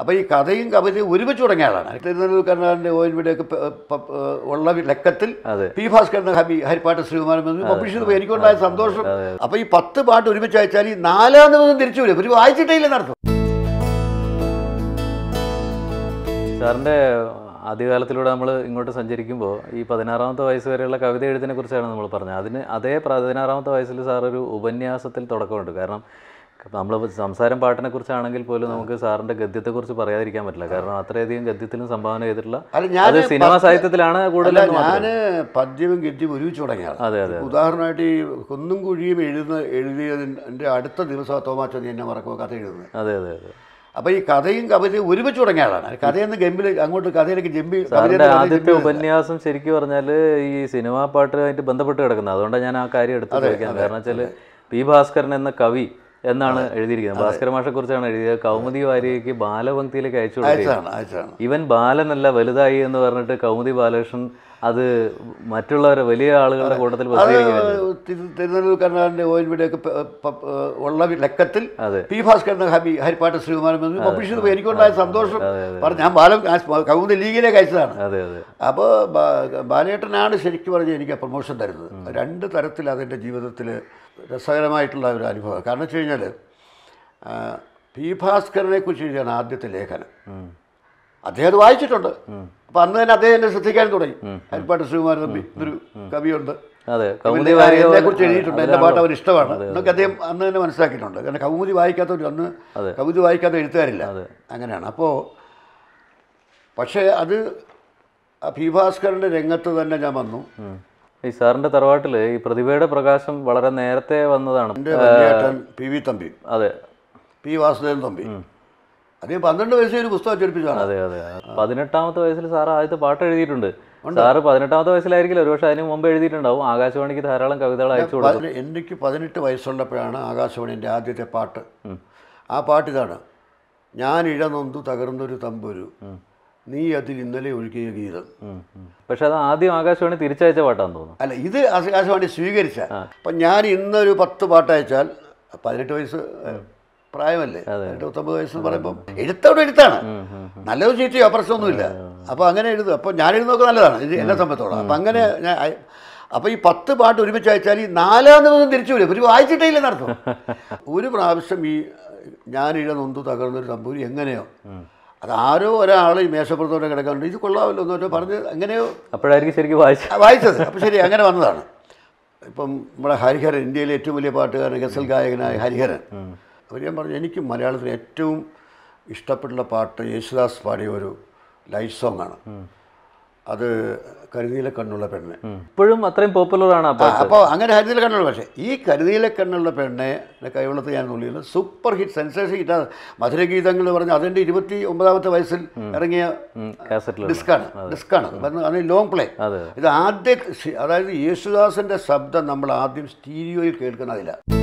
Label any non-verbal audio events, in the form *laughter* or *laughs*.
അപ്പോൾ ഈ കഥയും കവിതയും ഒരുമിച്ച് തുടങ്ങിയ ആളാണ് തിരുനെല്ലൂർ കർണാടൻ്റെ ഓയിൽവിടെയൊക്കെ ഉള്ള ലക്കത്തിൽ പി ഭാസ്കരൻ ഹബി ഹരിപ്പാട്ട് ശ്രീകുമാരൻ എന്ന് പബ്ലിഷ് ചെയ്തപ്പോൾ എനിക്കുണ്ടായ സന്തോഷം അപ്പോൾ ഈ പത്ത് പാട്ട് ഒരുമിച്ച് അയച്ചാൽ ഈ നാലാം ദിവസം തിരിച്ചു വരും ഒരു ഇല്ല നടത്തും സാറിൻ്റെ ആദ്യകാലത്തിലൂടെ നമ്മൾ ഇങ്ങോട്ട് സഞ്ചരിക്കുമ്പോൾ ഈ പതിനാറാമത്തെ വയസ്സ് വരെയുള്ള കവിത എഴുത്തിനെ കുറിച്ചാണ് നമ്മൾ പറഞ്ഞത് അതിന് അതേ പതിനാറാമത്തെ വയസ്സിൽ സാർ ഒരു ഉപന്യാസത്തിൽ തുടക്കമുണ്ട് കാരണം അപ്പോൾ നമ്മൾ സംസാരം പാട്ടിനെ കുറിച്ചാണെങ്കിൽ പോലും നമുക്ക് സാറിന്റെ ഗദ്യത്തെ കുറിച്ച് പറയാതിരിക്കാൻ പറ്റില്ല കാരണം അത്രയധികം ഗദ്യത്തിലും സംഭാവന ചെയ്തിട്ടുള്ള സിനിമ സാഹിത്യത്തിലാണ് കൂടുതലും ഞാൻ പദ്യവും ഗദ്യവും ഒരുമിച്ച് തുടങ്ങിയാണ് അതെ അതെ ഉദാഹരണമായിട്ട് ഈ കുന്നും കുഴിയും എഴുതുന്ന എഴുതിയതിൻ്റെ അടുത്ത ദിവസം തോമാച്ചോ എന്നെ മറക്കുമോ കഥ എഴുതുന്നത് അതെ അതെ അതെ അപ്പോൾ ഈ കഥയും കവിതയും ഒരുമിച്ച് തുടങ്ങിയാലാണ് കഥയെന്ന് ഗംഭീർ അങ്ങോട്ട് കഥയിലേക്ക് ജംബി ആദ്യത്തെ ഉപന്യാസം ശരിക്കും പറഞ്ഞാൽ ഈ സിനിമാ പാട്ടുമായിട്ട് ബന്ധപ്പെട്ട് കിടക്കുന്നത് അതുകൊണ്ടാണ് ഞാൻ ആ കാര്യം എടുത്തു കാരണം വെച്ചാൽ പി ഭാസ്കരൻ എന്ന കവി എന്നാണ് എഴുതിയിരിക്കുന്നത് ഭാസ്കര മാഷെ എഴുതിയത് കൗമുദി വാര്യയ്ക്ക് ബാലപംക്തിയിലേക്ക് അയച്ചു കൊടുക്കുകയാണ് ഇവൻ ബാലനല്ല വലുതായി എന്ന് പറഞ്ഞിട്ട് കൗമുദി ബാലകൃഷ്ണൻ അത് മറ്റുള്ളവരെ വലിയ ആളുകളുടെ കൂട്ടത്തിൽ തിരുനെല്ലൂർ കർണാടകൻ്റെ ഓയിൽവിടെയൊക്കെ ഉള്ള ലക്കത്തിൽ പി ഭാസ്കരൻ ഹബി ഹരിപ്പാട്ട ശ്രീകുമാരൻ എന്ന് പബ്ലിഷ് എനിക്കുണ്ടായ സന്തോഷം പറഞ്ഞു ഞാൻ ബാലം കൗമുദി ലീഗിലേക്ക് അയച്ചതാണ് അപ്പോൾ ബാലേട്ടനാണ് ശരിക്കും പറഞ്ഞ് എനിക്ക് പ്രൊമോഷൻ തരുന്നത് രണ്ട് തരത്തിൽ അതെൻ്റെ ജീവിതത്തിൽ രസകരമായിട്ടുള്ള ഒരു അനുഭവം കാരണം വെച്ച് കഴിഞ്ഞാൽ പി കുറിച്ച് എഴുതിയാണ് ആദ്യത്തെ ലേഖനം അദ്ദേഹം അത് വായിച്ചിട്ടുണ്ട് അപ്പം അന്ന് തന്നെ അദ്ദേഹം എന്നെ ശ്രദ്ധിക്കാൻ തുടങ്ങി അരിപ്പാട്ട് ശ്രീകുമാരൻ തമ്പി ഒരു കവിയുണ്ട് കുറിച്ച് എഴുതിയിട്ടുണ്ട് എൻ്റെ പാട്ട് അവൻ ഇഷ്ടമാണ് എന്നൊക്കെ അദ്ദേഹം അന്ന് തന്നെ മനസ്സിലാക്കിയിട്ടുണ്ട് കാരണം കൗമുദി വായിക്കാത്തവർ അന്ന് കൗമുദി വായിക്കാത്ത എഴുത്തുകാരില്ല അങ്ങനെയാണ് അപ്പോൾ പക്ഷേ അത് ആ ഭീഭാസ്കറിൻ്റെ രംഗത്ത് തന്നെ ഞാൻ വന്നു ഈ സാറിന്റെ തറവാട്ടില് ഈ പ്രതിഭയുടെ പ്രകാശം വളരെ നേരത്തെ വന്നതാണ് എൻ്റെ പി വി തമ്പി അതെ പി വാസുദേവൻ തമ്പി അത് പന്ത്രണ്ട് വയസ്സിൽ ഒരു പുസ്തകം അച്ചടിപ്പിച്ചതാണ് അതെ അതെ പതിനെട്ടാമത്തെ വയസ്സിൽ സാർ ആദ്യത്തെ പാട്ട് എഴുതിയിട്ടുണ്ട് സാറ് പതിനെട്ടാമത്തെ വയസ്സിലായിരിക്കില്ല ഒരുപക്ഷെ അതിന് മുമ്പ് എഴുതിയിട്ടുണ്ടാവും ആകാശവാണിക്ക് ധാരാളം കവിതകൾ അയച്ചു കൊടുക്കും എനിക്ക് പതിനെട്ട് വയസ്സുള്ളപ്പോഴാണ് ആകാശവാണിൻ്റെ ആദ്യത്തെ പാട്ട് ആ ഇതാണ് ഞാൻ ഇഴനൊന്തു തകർന്നൊരു തമ്പുരു നീ അതിൽ ഇന്നലെ ഒഴുകിയ ഗീതം പക്ഷെ അത് ആദ്യം ആകാശവാണി തിരിച്ചയച്ച പാട്ടാന്ന് തോന്നുന്നു അല്ല ഇത് ആകാശവാണി സ്വീകരിച്ച അപ്പം ഞാൻ ഇന്നൊരു പത്ത് പാട്ടയച്ചാൽ പതിനെട്ട് വയസ്സ് പ്രായമല്ലേ പത്തൊമ്പത് വയസ്സ് എന്ന് പറയുമ്പോൾ എഴുത്തോടെ എഴുത്താണ് നല്ലൊരു ചീറ്റയോ അപ്രശ്നമൊന്നുമില്ല അപ്പോൾ അങ്ങനെ എഴുതും അപ്പോൾ ഞാൻ എഴുതുന്നൊക്കെ നല്ലതാണ് ഇത് എന്നെ സംബന്ധിച്ചോളം അപ്പം അങ്ങനെ ഞാൻ അപ്പോൾ ഈ പത്ത് പാട്ട് ഒരുമിച്ച് അയച്ചാൽ ഈ നാലാം ദിവസം തിരിച്ചു വരും ഒരു വായിച്ചിട്ടേ നടത്തും *laughs* ഒരു പ്രാവശ്യം ഈ ഞാൻ ഇഴ നൊന്തു തകർന്നൊരു സംഭവം എങ്ങനെയോ അതാരോ ഒരാൾ ഈ മേശപ്പുറത്തോടെ കിടക്കാറുണ്ട് ഇത് കൊള്ളാമല്ലോ പറഞ്ഞാൽ പറഞ്ഞ് അങ്ങനെയോ അപ്പോഴായിരിക്കും ശരിക്കും വായിച്ചത് വായിച്ചത് അപ്പോൾ ശരി അങ്ങനെ വന്നതാണ് ഇപ്പം നമ്മുടെ ഹരിഹരൻ ഇന്ത്യയിലെ ഏറ്റവും വലിയ പാട്ടുകാരൻ ഗസൽ ഗായകനായ ഹരിഹരൻ അപ്പോൾ ഞാൻ പറഞ്ഞു എനിക്ക് മലയാളത്തിൽ ഏറ്റവും ഇഷ്ടപ്പെട്ടുള്ള പാട്ട് യേശുദാസ് പാടിയ ഒരു ലൈറ്റ് സോങ്ങാണ് അത് കരുതിയിലെ കണ്ണുള്ള പെണ്ണ് ഇപ്പോഴും അത്രയും പോപ്പുലർ ആണ് അപ്പോൾ അങ്ങനെ കരുതിയിലെ കണ്ണുള്ള പക്ഷേ ഈ കരുതിയിലെ കണ്ണുള്ള പെണ്ണെ കൈവെള്ളത്തിൽ ഞാൻ ഉള്ളിൽ സൂപ്പർ ഹിറ്റ് സെൻസേഷൻ ഹിറ്റ് മധുരഗീതങ്ങൾ എന്ന് പറഞ്ഞ് അതിൻ്റെ ഇരുപത്തി ഒമ്പതാമത്തെ വയസ്സിൽ ഇറങ്ങിയ ഡിസ്കാണ് ഡിസ്കാണ് അതിന് ലോങ് പ്ലേ ഇത് ആദ്യ അതായത് യേശുദാസിൻ്റെ ശബ്ദം നമ്മൾ ആദ്യം സ്റ്റീരിയോയിൽ കേൾക്കുന്നതിലാണ്